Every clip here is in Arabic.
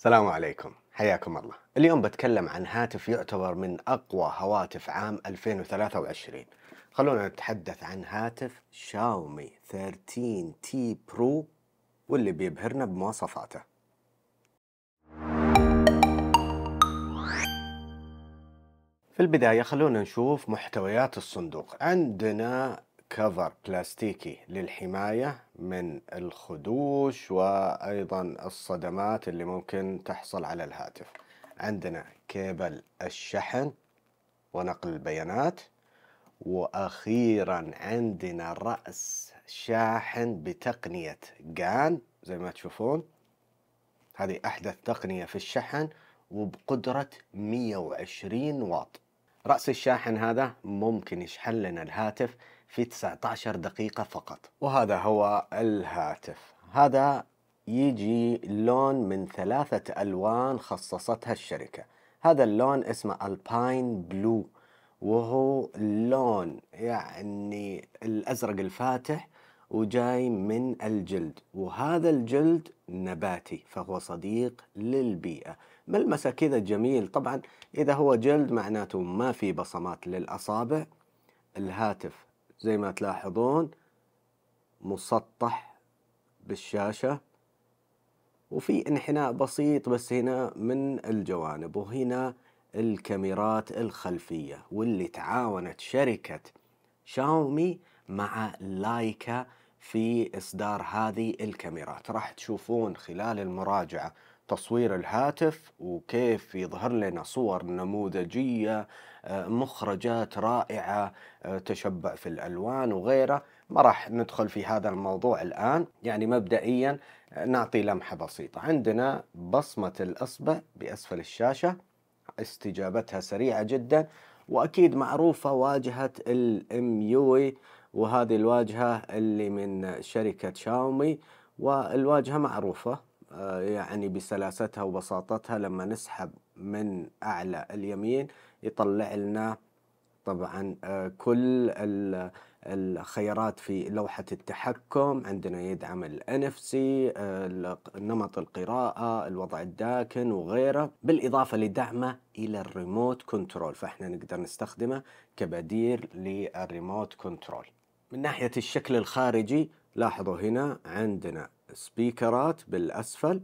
السلام عليكم حياكم الله اليوم بتكلم عن هاتف يعتبر من أقوى هواتف عام 2023 خلونا نتحدث عن هاتف شاومي 13 تي برو واللي بيبهرنا بمواصفاته في البداية خلونا نشوف محتويات الصندوق عندنا كفر بلاستيكي للحماية من الخدوش وأيضا الصدمات اللي ممكن تحصل على الهاتف عندنا كيبل الشحن ونقل البيانات وأخيرا عندنا رأس شاحن بتقنية جان زي ما تشوفون هذه أحدث تقنية في الشحن وبقدرة 120 واط رأس الشاحن هذا ممكن يشحن لنا الهاتف في 19 دقيقة فقط وهذا هو الهاتف هذا يجي لون من ثلاثة ألوان خصصتها الشركة هذا اللون اسمه الباين بلو وهو لون يعني الأزرق الفاتح وجاي من الجلد وهذا الجلد نباتي فهو صديق للبيئة ملمسه كذا جميل طبعا إذا هو جلد معناته ما في بصمات للأصابع الهاتف زي ما تلاحظون مسطح بالشاشة وفي انحناء بسيط بس هنا من الجوانب وهنا الكاميرات الخلفية واللي تعاونت شركة شاومي مع لايكا في إصدار هذه الكاميرات راح تشوفون خلال المراجعة تصوير الهاتف وكيف يظهر لنا صور نموذجية آه، مخرجات رائعة آه، تشبع في الألوان وغيره ما راح ندخل في هذا الموضوع الآن يعني مبدئيا آه، نعطي لمحة بسيطة عندنا بصمة الأصبع بأسفل الشاشة استجابتها سريعة جدا وأكيد معروفة واجهة الام وهذه الواجهة اللي من شركة شاومي والواجهة معروفة آه، يعني بسلاستها وبساطتها لما نسحب من أعلى اليمين يطلع لنا طبعا آه، كل الخيارات في لوحة التحكم عندنا يدعم الـ NFC آه، نمط القراءة الوضع الداكن وغيره بالإضافة لدعمه إلى الريموت كنترول فإحنا نقدر نستخدمه كبديل للريموت كنترول من ناحية الشكل الخارجي لاحظوا هنا عندنا سبيكرات بالأسفل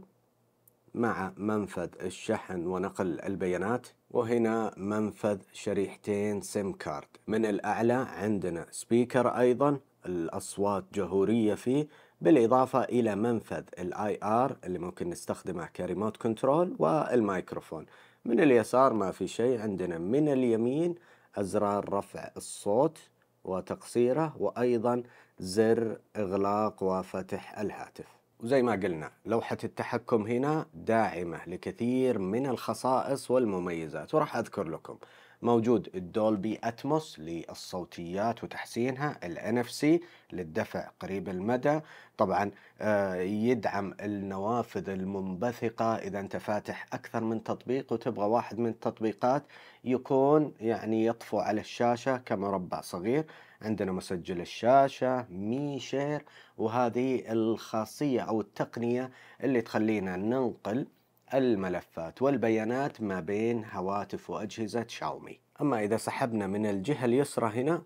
مع منفذ الشحن ونقل البيانات وهنا منفذ شريحتين سيم كارد من الأعلى عندنا سبيكر أيضا الأصوات جهورية فيه بالإضافة إلى منفذ الاي ار اللي ممكن نستخدمه كريموت كنترول والميكروفون من اليسار ما في شيء عندنا من اليمين أزرار رفع الصوت وتقصيره وأيضا زر إغلاق وفتح الهاتف وزي ما قلنا لوحة التحكم هنا داعمة لكثير من الخصائص والمميزات وراح أذكر لكم موجود الدولبي أتموس للصوتيات وتحسينها ال سي للدفع قريب المدى طبعا آه، يدعم النوافذ المنبثقة إذا أنت فاتح أكثر من تطبيق وتبغى واحد من التطبيقات يكون يعني يطفو على الشاشة كمربع صغير عندنا مسجل الشاشة مي شير وهذه الخاصية أو التقنية اللي تخلينا ننقل الملفات والبيانات ما بين هواتف وأجهزة شاومي أما إذا سحبنا من الجهة اليسرى هنا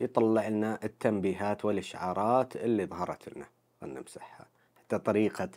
يطلع لنا التنبيهات والإشعارات اللي ظهرت لنا خلنا نمسحها حتى طريقة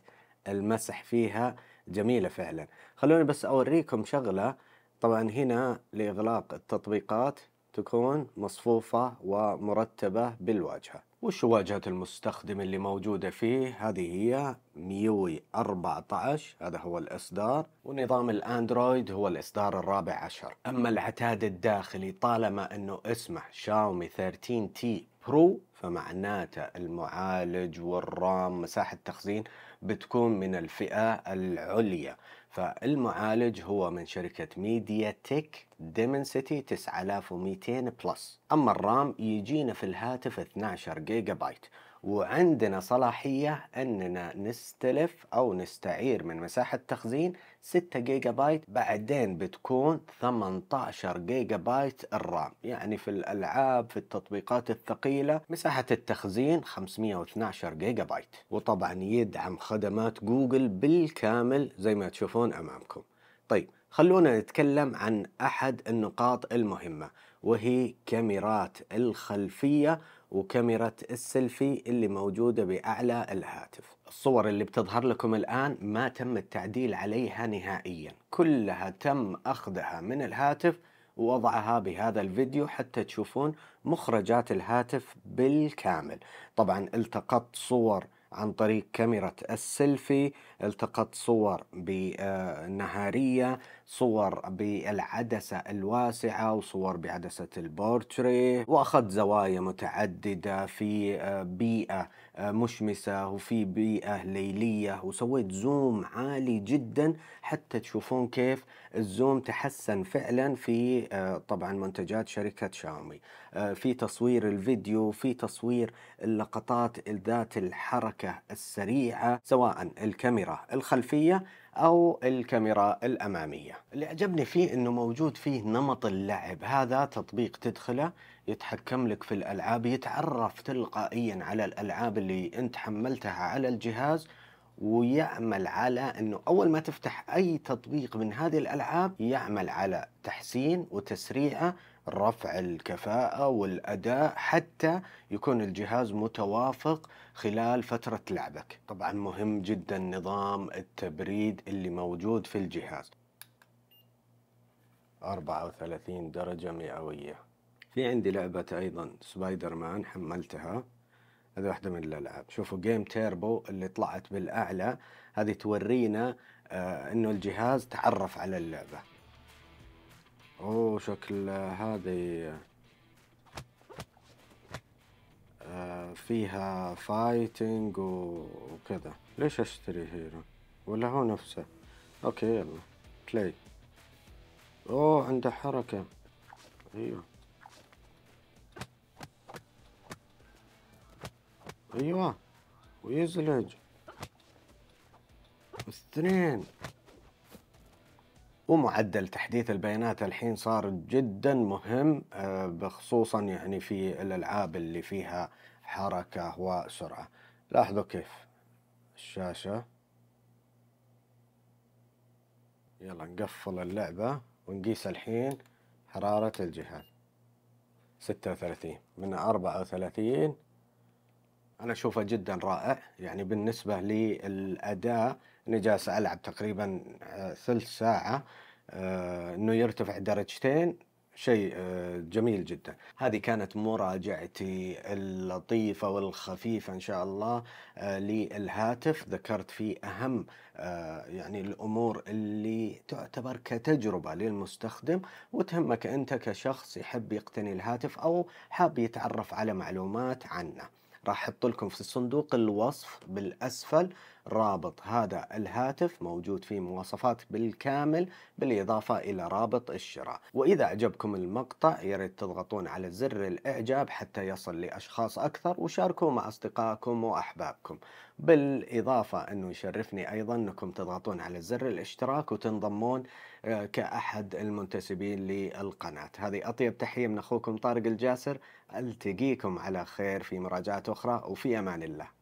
المسح فيها جميلة فعلا خلوني بس أوريكم شغلة طبعا هنا لإغلاق التطبيقات تكون مصفوفة ومرتبة بالواجهة وش واجهة المستخدم اللي موجودة فيه هذه هي ميوي 14 هذا هو الإصدار ونظام الأندرويد هو الإصدار الرابع عشر أما العتاد الداخلي طالما أنه اسمه شاومي 13 تي برو فمعناته المعالج والرام مساحة تخزين بتكون من الفئة العليا فالمعالج هو من شركة ميديا تك ديمنسيتي 9200 بلس أما الرام يجينا في الهاتف 12 جيجا بايت وعندنا صلاحية أننا نستلف أو نستعير من مساحة تخزين 6 جيجا بايت بعدين بتكون 18 جيجا بايت الرام يعني في الألعاب في التطبيقات الثقيلة مساحة التخزين 512 جيجا بايت وطبعا يدعم خدمات جوجل بالكامل زي ما تشوفون أمامكم طيب خلونا نتكلم عن أحد النقاط المهمة وهي كاميرات الخلفية وكاميرا السيلفي اللي موجودة بأعلى الهاتف الصور اللي بتظهر لكم الآن ما تم التعديل عليها نهائيا كلها تم أخذها من الهاتف ووضعها بهذا الفيديو حتى تشوفون مخرجات الهاتف بالكامل طبعا التقطت صور عن طريق كاميرا السيلفي التقط صور بنهارية صور بالعدسة الواسعة وصور بعدسة البورتري وأخذ زوايا متعددة في آه، بيئة آه، مشمسة وفي بيئة ليلية وسويت زوم عالي جدا حتى تشوفون كيف الزوم تحسن فعلا في آه، طبعا منتجات شركة شاومي في تصوير الفيديو في تصوير اللقطات ذات الحركة السريعة سواء الكاميرا الكاميرا الخلفية أو الكاميرا الأمامية اللي عجبني فيه أنه موجود فيه نمط اللعب هذا تطبيق تدخله يتحكم لك في الألعاب يتعرف تلقائيا على الألعاب اللي أنت حملتها على الجهاز ويعمل على انه اول ما تفتح اي تطبيق من هذه الالعاب يعمل على تحسين وتسريعه رفع الكفاءة والأداء حتى يكون الجهاز متوافق خلال فترة لعبك طبعا مهم جدا نظام التبريد اللي موجود في الجهاز 34 درجة مئوية في عندي لعبة أيضا سبايدر مان حملتها هذه واحدة من الألعاب شوفوا جيم تيربو اللي طلعت بالأعلى هذه تورينا آه أنه الجهاز تعرف على اللعبة أوه شكل هذه آه فيها فايتنج وكذا ليش أشتري هيرو ولا هو نفسه أوكي يلا بلاي أوه عنده حركة أيوه ايوه ويزلج اثنين ومعدل تحديث البيانات الحين صار جدا مهم آه، بخصوصا يعني في الالعاب اللي فيها حركه وسرعه لاحظوا كيف الشاشه يلا نقفل اللعبه ونقيس الحين حراره الجهاز 36 من 34 انا اشوفه جدا رائع يعني بالنسبه للاداء اني جالس العب تقريبا آه، ثلث ساعه آه، انه يرتفع درجتين شيء آه، جميل جدا هذه كانت مراجعتي اللطيفة والخفيفة إن شاء الله للهاتف ذكرت فيه أهم يعني الأمور اللي تعتبر كتجربة للمستخدم وتهمك أنت كشخص يحب يقتني الهاتف أو حاب يتعرف على معلومات عنه راح احط لكم في صندوق الوصف بالاسفل رابط هذا الهاتف موجود فيه مواصفات بالكامل بالإضافة إلى رابط الشراء وإذا أعجبكم المقطع يريد تضغطون على زر الإعجاب حتى يصل لأشخاص أكثر وشاركوا مع أصدقائكم وأحبابكم بالإضافة أنه يشرفني أيضا أنكم تضغطون على زر الاشتراك وتنضمون آه، كأحد المنتسبين للقناة هذه أطيب تحية من أخوكم طارق الجاسر ألتقيكم على خير في مراجعة أخرى وفي أمان الله